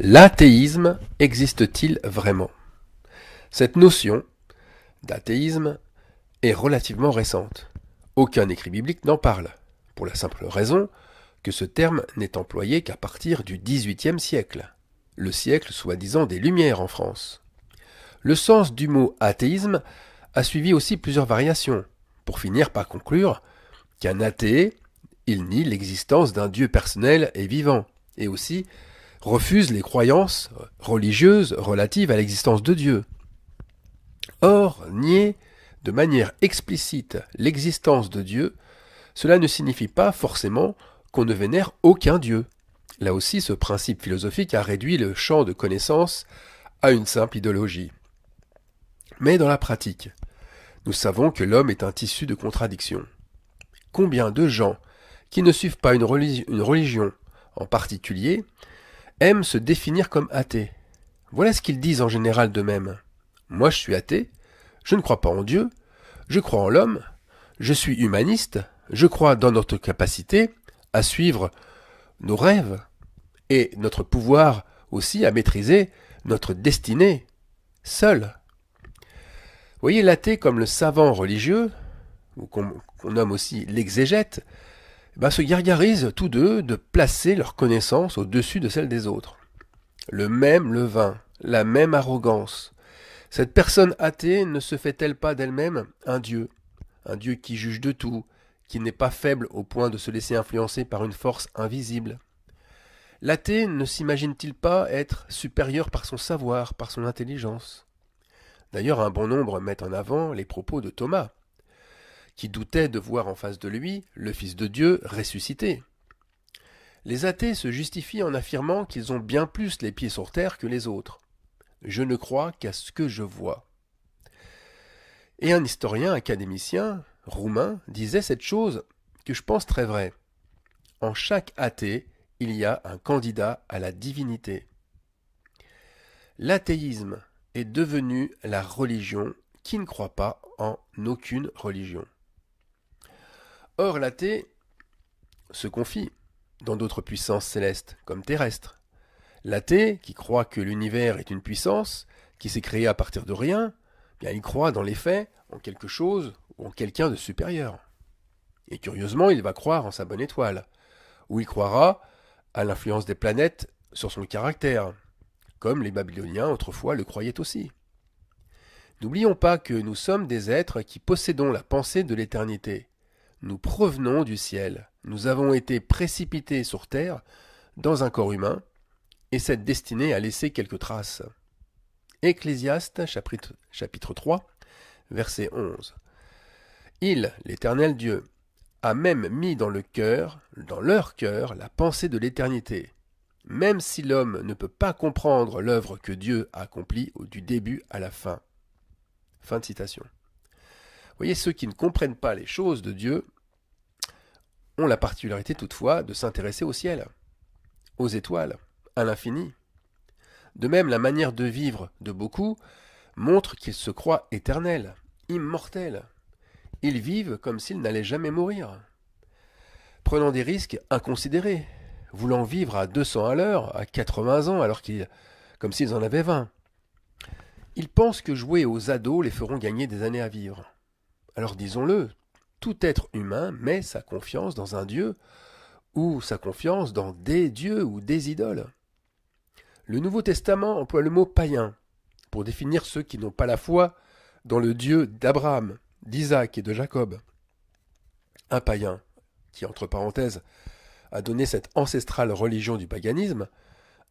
L'athéisme existe-t-il vraiment Cette notion d'athéisme est relativement récente. Aucun écrit biblique n'en parle, pour la simple raison que ce terme n'est employé qu'à partir du XVIIIe siècle, le siècle soi-disant des Lumières en France. Le sens du mot athéisme a suivi aussi plusieurs variations, pour finir par conclure qu'un athée, il nie l'existence d'un Dieu personnel et vivant, et aussi refuse les croyances euh, religieuses relatives à l'existence de Dieu. Or, nier de manière explicite l'existence de Dieu, cela ne signifie pas forcément qu'on ne vénère aucun Dieu. Là aussi, ce principe philosophique a réduit le champ de connaissance à une simple idéologie. Mais dans la pratique, nous savons que l'homme est un tissu de contradictions. Combien de gens qui ne suivent pas une, religion en particulier aiment se définir comme athées. Voilà ce qu'ils disent en général d'eux-mêmes. Moi je suis athée, je ne crois pas en Dieu, je crois en l'homme, je suis humaniste, je crois dans notre capacité à suivre nos rêves et notre pouvoir aussi à maîtriser notre destinée seul. Voyez l'athée comme le savant religieux, ou qu'on nomme aussi l'exégète, eh ben, se gargarisent tous deux de placer leurs connaissances au-dessus de celles des autres. Le même levain, la même arrogance. Cette personne athée ne se fait-elle pas d'elle-même un Dieu Un Dieu qui juge de tout, qui n'est pas faible au point de se laisser influencer par une force invisible L'athée ne s'imagine-t-il pas être supérieur par son savoir, par son intelligence D'ailleurs, un bon nombre mettent en avant les propos de Thomas, qui doutait de voir en face de lui le Fils de Dieu ressuscité. Les athées se justifient en affirmant qu'ils ont bien plus les pieds sur terre que les autres. Je ne crois qu'à ce que je vois. Et un historien académicien roumain disait cette chose que je pense très vraie. En chaque athée, il y a un candidat à la divinité. L'athéisme est devenu la religion qui ne croit pas en aucune religion. Or, l'athée se confie dans d'autres puissances célestes, comme terrestres. L'athée, qui croit que l'univers est une puissance, qui s'est créée à partir de rien, eh bien il croit dans les faits en quelque chose ou en quelqu'un de supérieur. Et curieusement, il va croire en sa bonne étoile, ou il croira à l'influence des planètes sur son caractère, comme les Babyloniens autrefois le croyaient aussi. N'oublions pas que nous sommes des êtres qui possédons la pensée de l'éternité, nous provenons du ciel, nous avons été précipités sur terre dans un corps humain, et cette destinée a laissé quelques traces. Ecclésiaste chapitre, 3, verset 11. Il, l'Éternel Dieu, a même mis dans le cœur, dans leur cœur, la pensée de l'éternité. Même si l'homme ne peut pas comprendre l'œuvre que Dieu a accomplie du début à la fin. Fin de citation. voyez, ceux qui ne comprennent pas les choses de Dieu ont la particularité toutefois de s'intéresser au ciel, aux étoiles, à l'infini. De même, la manière de vivre de beaucoup montre qu'ils se croient éternels, immortels. Ils vivent comme s'ils n'allaient jamais mourir, prenant des risques inconsidérés, voulant vivre à 200 à l'heure, à 80 ans, alors qu'ils, comme s'ils en avaient 20. Ils pensent que jouer aux ados les feront gagner des années à vivre. Alors disons-le, tout être humain met sa confiance dans un Dieu, ou sa confiance dans des dieux ou des idoles. Le Nouveau Testament emploie le mot païen pour définir ceux qui n'ont pas la foi dans le Dieu d'Abraham, d'Isaac et de Jacob. Un païen, qui entre parenthèses a donné cette ancestrale religion du paganisme,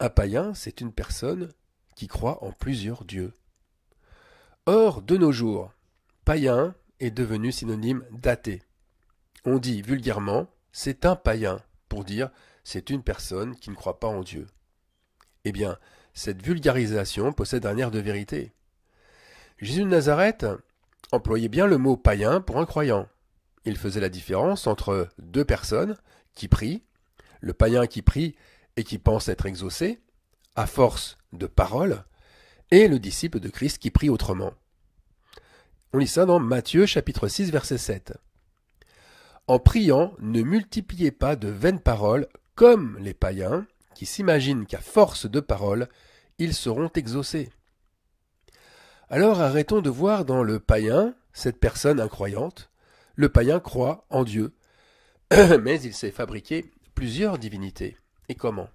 un païen, c'est une personne qui croit en plusieurs dieux. Or, de nos jours, païen est devenu synonyme d'athée. On dit vulgairement c'est un païen pour dire c'est une personne qui ne croit pas en Dieu. Eh bien, cette vulgarisation possède un air de vérité. Jésus de Nazareth employait bien le mot païen pour un croyant. Il faisait la différence entre deux personnes qui prient, le païen qui prie et qui pense être exaucé, à force de paroles, et le disciple de Christ qui prie autrement. On lit ça dans Matthieu chapitre 6 verset 7. En priant, ne multipliez pas de vaines paroles comme les païens, qui s'imaginent qu'à force de paroles, ils seront exaucés. Alors arrêtons de voir dans le païen, cette personne incroyante, le païen croit en Dieu, mais il s'est fabriqué plusieurs divinités. Et comment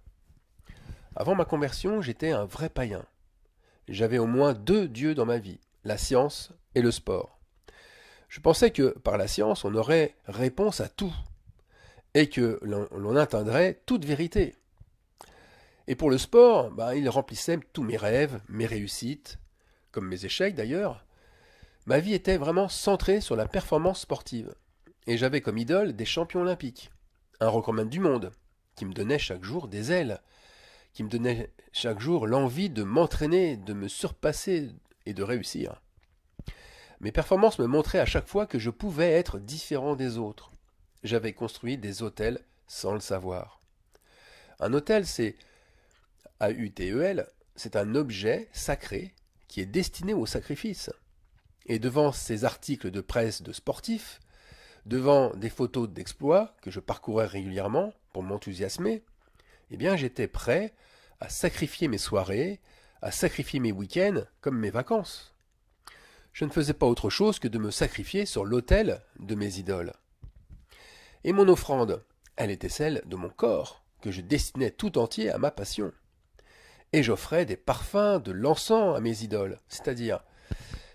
Avant ma conversion, j'étais un vrai païen. J'avais au moins deux dieux dans ma vie la science et le sport. Je pensais que par la science, on aurait réponse à tout, et que l'on atteindrait toute vérité. Et pour le sport, bah, il remplissait tous mes rêves, mes réussites, comme mes échecs d'ailleurs. Ma vie était vraiment centrée sur la performance sportive. Et j'avais comme idole des champions olympiques, un recordman du monde, qui me donnait chaque jour des ailes, qui me donnait chaque jour l'envie de m'entraîner, de me surpasser, et de réussir. Mes performances me montraient à chaque fois que je pouvais être différent des autres. J'avais construit des hôtels sans le savoir. Un hôtel, c'est a u e c'est un objet sacré qui est destiné au sacrifice. Et devant ces articles de presse de sportifs, devant des photos d'exploits que je parcourais régulièrement pour m'enthousiasmer, eh bien j'étais prêt à sacrifier mes soirées, à sacrifier mes week-ends comme mes vacances. Je ne faisais pas autre chose que de me sacrifier sur l'autel de mes idoles. Et mon offrande, elle était celle de mon corps, que je destinais tout entier à ma passion. Et j'offrais des parfums, de l'encens à mes idoles, c'est-à-dire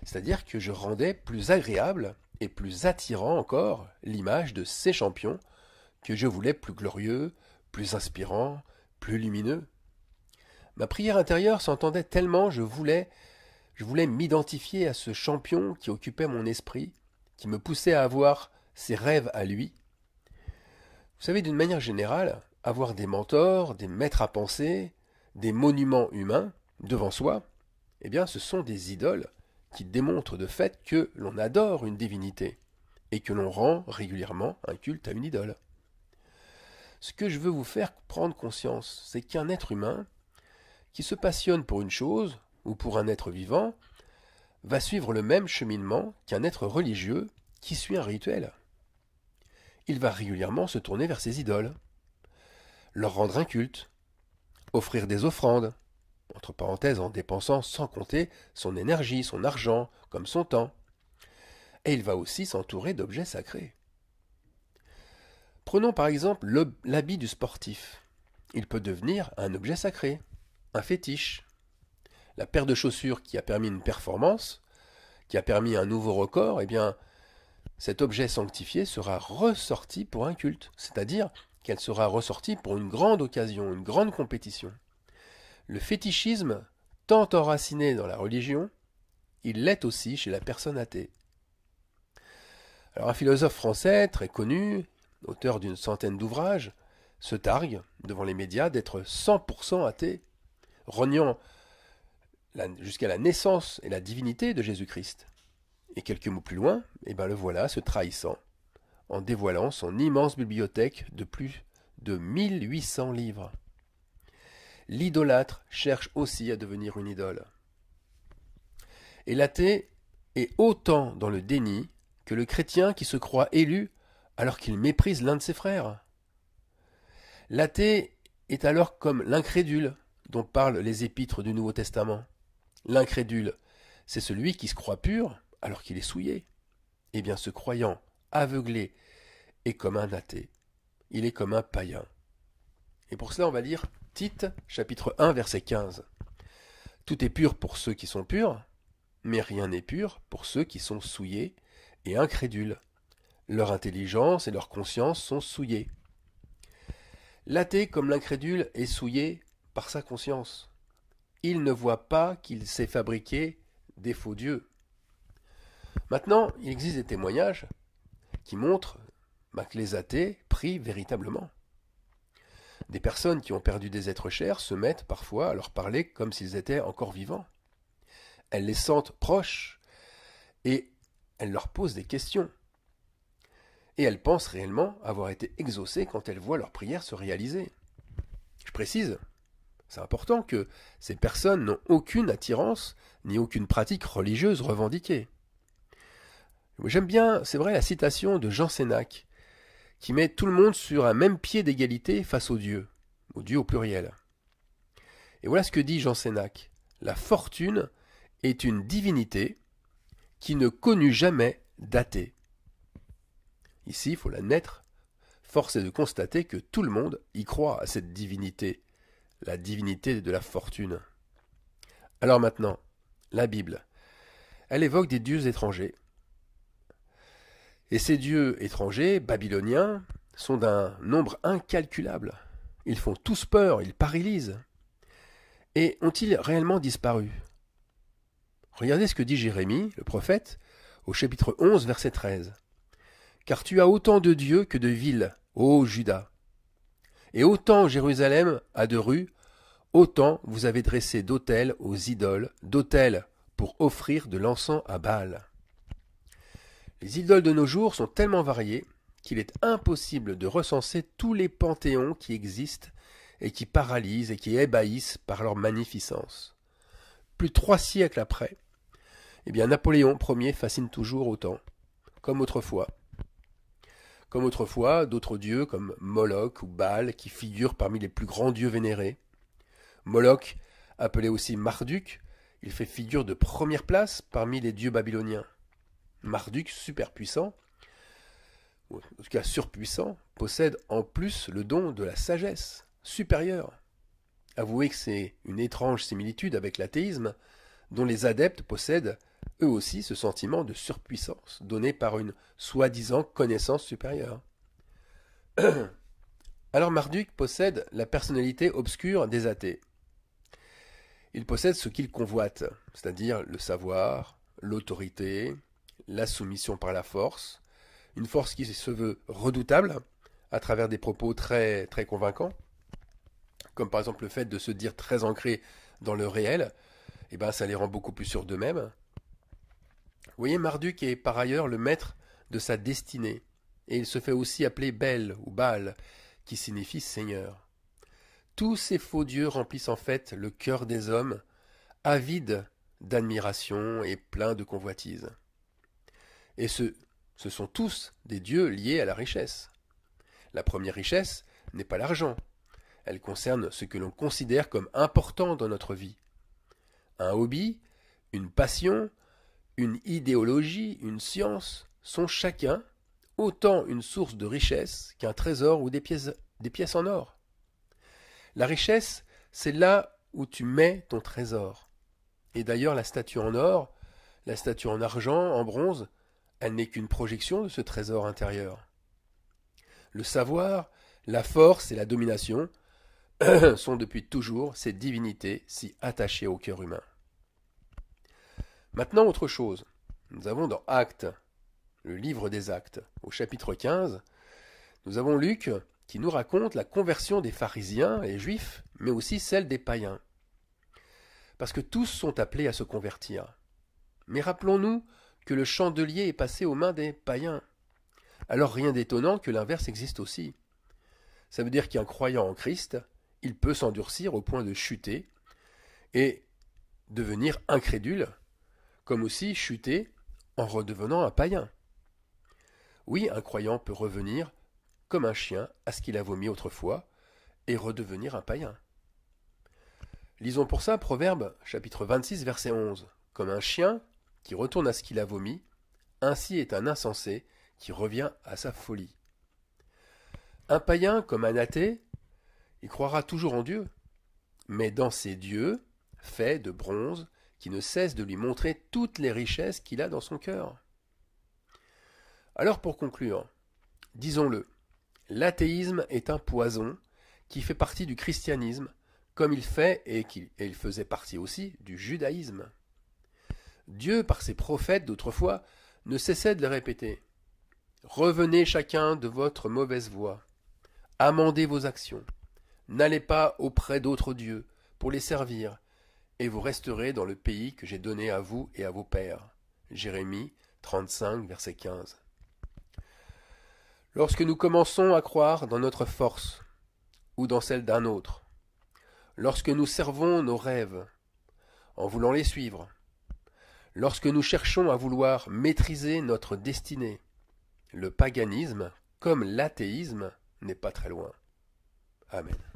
c'est-à-dire que je rendais plus agréable et plus attirant encore l'image de ces champions que je voulais plus glorieux, plus inspirant, plus lumineux. Ma prière intérieure s'entendait tellement je voulais je voulais m'identifier à ce champion qui occupait mon esprit, qui me poussait à avoir ses rêves à lui. Vous savez, d'une manière générale, avoir des mentors, des maîtres à penser, des monuments humains devant soi, eh bien ce sont des idoles qui démontrent de fait que l'on adore une divinité et que l'on rend régulièrement un culte à une idole. Ce que je veux vous faire prendre conscience, c'est qu'un être humain, qui se passionne pour une chose ou pour un être vivant va suivre le même cheminement qu'un être religieux qui suit un rituel. Il va régulièrement se tourner vers ses idoles, leur rendre un culte, offrir des offrandes, entre parenthèses en dépensant sans compter son énergie, son argent, comme son temps, et il va aussi s'entourer d'objets sacrés. Prenons par exemple l'habit du sportif. Il peut devenir un objet sacré, un fétiche. La paire de chaussures qui a permis une performance, qui a permis un nouveau record, eh bien, cet objet sanctifié sera ressorti pour un culte, c'est-à-dire qu'elle sera ressortie pour une grande occasion, une grande compétition. Le fétichisme, tant enraciné dans la religion, il l'est aussi chez la personne athée. Alors un philosophe français très connu, auteur d'une centaine d'ouvrages, se targue devant les médias d'être 100% athée reniant jusqu'à la naissance et la divinité de Jésus-Christ. Et quelques mots plus loin, eh ben le voilà se trahissant, en dévoilant son immense bibliothèque de plus de 1800 livres. L'idolâtre cherche aussi à devenir une idole. Et l'athée est autant dans le déni que le chrétien qui se croit élu alors qu'il méprise l'un de ses frères. L'athée est alors comme l'incrédule dont parlent les épîtres du Nouveau Testament. L'incrédule, c'est celui qui se croit pur alors qu'il est souillé. Eh bien, ce croyant aveuglé est comme un athée. Il est comme un païen. Et pour cela, on va lire Tite, chapitre 1, verset 15. Tout est pur pour ceux qui sont purs, mais rien n'est pur pour ceux qui sont souillés et incrédules. Leur intelligence et leur conscience sont souillées. L'athée comme l'incrédule est souillé par sa conscience. Il ne voit pas qu'il s'est fabriqué des faux dieux. Maintenant, il existe des témoignages qui montrent que les athées prient véritablement. Des personnes qui ont perdu des êtres chers se mettent parfois à leur parler comme s'ils étaient encore vivants. Elles les sentent proches et elles leur posent des questions. Et elles pensent réellement avoir été exaucées quand elles voient leur prière se réaliser. Je précise, c'est important que ces personnes n'ont aucune attirance ni aucune pratique religieuse revendiquée. J'aime bien, c'est vrai, la citation de Jean Sénac, qui met tout le monde sur un même pied d'égalité face aux dieux, aux dieux au pluriel. Et voilà ce que dit Jean Sénac. La fortune est une divinité qui ne connut jamais d'athée. Ici, il faut naître, force est de constater que tout le monde y croit à cette divinité la divinité de la fortune. Alors maintenant, la Bible. Elle évoque des dieux étrangers. Et ces dieux étrangers, babyloniens, sont d'un nombre incalculable. Ils font tous peur, ils paralysent. Et ont-ils réellement disparu Regardez ce que dit Jérémie, le prophète, au chapitre 11, verset 13. Car tu as autant de dieux que de villes, ô Judas. Et autant Jérusalem a de rues, autant vous avez dressé d'autels aux idoles, d'autels pour offrir de l'encens à Baal. Les idoles de nos jours sont tellement variées qu'il est impossible de recenser tous les panthéons qui existent et qui paralysent et qui ébahissent par leur magnificence. Plus trois siècles après, eh bien Napoléon Ier fascine toujours autant, comme autrefois comme autrefois d'autres dieux comme Moloch ou Baal qui figurent parmi les plus grands dieux vénérés. Moloch, appelé aussi Marduk, il fait figure de première place parmi les dieux babyloniens. Marduk, superpuissant, ou en tout cas surpuissant, possède en plus le don de la sagesse supérieure. Avouez que c'est une étrange similitude avec l'athéisme, dont les adeptes possèdent eux aussi ce sentiment de surpuissance donné par une soi-disant connaissance supérieure. Alors Marduk possède la personnalité obscure des athées. Il possède ce qu'il convoite, c'est-à-dire le savoir, l'autorité, la soumission par la force, une force qui se veut redoutable à travers des propos très très convaincants, comme par exemple le fait de se dire très ancré dans le réel, et eh ben ça les rend beaucoup plus sûrs d'eux-mêmes voyez, Marduk est par ailleurs le maître de sa destinée, et il se fait aussi appeler Bel ou Baal, qui signifie Seigneur. Tous ces faux dieux remplissent en fait le cœur des hommes, avides d'admiration et pleins de convoitise. Et ce, ce sont tous des dieux liés à la richesse. La première richesse n'est pas l'argent, elle concerne ce que l'on considère comme important dans notre vie. Un hobby, une passion, une idéologie, une science, sont chacun autant une source de richesse qu'un trésor ou des pièces, en or. La richesse, c'est là où tu mets ton trésor. Et d'ailleurs, la statue en or, la statue en argent, en bronze, elle n'est qu'une projection de ce trésor intérieur. Le savoir, la force et la domination sont depuis toujours ces divinités si attachées au cœur humain. Maintenant, autre chose. Nous avons dans Actes, le livre des Actes, au chapitre 15, nous avons Luc qui nous raconte la conversion des pharisiens et juifs, mais aussi celle des païens. Parce que tous sont appelés à se convertir. Mais rappelons-nous que le chandelier est passé aux mains des païens. Alors rien d'étonnant que l'inverse existe aussi. Ça veut dire qu'un croyant en Christ, il peut s'endurcir au point de chuter et devenir incrédule comme aussi chuter en redevenant un païen. Oui, un croyant peut revenir, comme un chien, à ce qu'il a vomi autrefois, et redevenir un païen. Lisons pour ça Proverbe chapitre 26 verset 11. Comme un chien qui retourne à ce qu'il a vomi, ainsi est un insensé qui revient à sa folie. Un païen comme un athée, il croira toujours en Dieu, mais dans ses dieux, faits de bronze, qui ne cesse de lui montrer toutes les richesses qu'il a dans son cœur. Alors pour conclure, disons-le, l'athéisme est un poison qui fait partie du christianisme, comme il fait et il faisait partie aussi du judaïsme. Dieu, par ses prophètes d'autrefois, ne cessait de le répéter. Revenez chacun de votre mauvaise voie, amendez vos actions, n'allez pas auprès d'autres dieux pour les servir, et vous resterez dans le pays que j'ai donné à vous et à vos pères. Jérémie 35, verset 15. Lorsque nous commençons à croire dans notre force ou dans celle d'un autre, lorsque nous servons nos rêves en voulant les suivre, lorsque nous cherchons à vouloir maîtriser notre destinée, le paganisme, comme l'athéisme, n'est pas très loin. Amen.